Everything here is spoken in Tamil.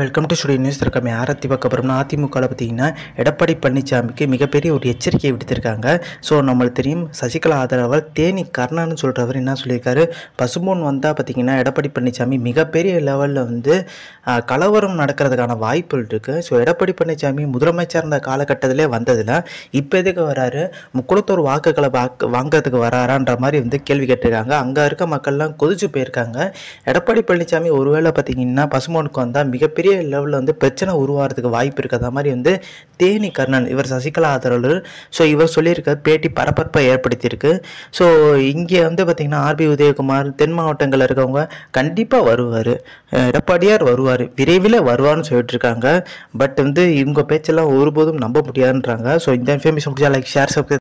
வெல்கம் டு ஸ்டுடியோ நியூஸ் இருக்கமே ஆரத்தி பார்க்க அப்புறம்னா அதிமுகவில் பார்த்தீங்கன்னா எடப்பாடி பழனிசாமிக்கு மிகப்பெரிய ஒரு எச்சரிக்கையை விடுத்திருக்காங்க ஸோ நம்மளுக்கு தெரியும் சசிகலா ஆதரவால் தேனி கர்ணான்னு சொல்கிறவர் என்ன சொல்லியிருக்காரு பசுமோன் வந்தால் பார்த்தீங்கன்னா எடப்பாடி பழனிசாமி மிகப்பெரிய லெவலில் வந்து கலவரம் நடக்கிறதுக்கான வாய்ப்புகள் இருக்குது ஸோ எடப்பாடி பழனிசாமி முதலமைச்சர் இருந்த காலகட்டத்திலே வந்ததில் இப்போ எதுக்கு வராரு முக்குளத்தோர் வாக்குகளை வாக்கு வாங்கிறதுக்கு வராரான்ற மாதிரி வந்து கேள்வி கேட்டிருக்காங்க அங்கே இருக்க மக்கள்லாம் கொதிச்சு போயிருக்காங்க எடப்பாடி பழனிசாமி ஒருவேளை பார்த்தீங்கன்னா பசுமோனுக்கு வந்தால் மிகப்பெரிய பெரிய லெவலில் வந்து பிரச்சனை உருவாகிறதுக்கு வாய்ப்பு இருக்கிறதா மாதிரி வந்து தேனி கர்ணன் இவர் சசிகலா ஆதரவு ஸோ இவர் சொல்லியிருக்கார் பேட்டி பரபரப்பை ஏற்படுத்தியிருக்கு ஸோ இங்கே வந்து பார்த்திங்கன்னா ஆர்பி உதயகுமார் தென் மாவட்டங்களில் இருக்கவங்க கண்டிப்பாக வருவார் எடப்பாடியார் வருவார் விரைவில் வருவார்னு சொல்லிட்டு இருக்காங்க பட் வந்து இவங்க பேச்செல்லாம் ஒருபோதும் நம்ப முடியாதுன்றாங்க ஸோ இந்த இன்ஃபர்மேஷன் முடிச்சா லைக் ஷேர் சப்ஸ்கிரைப்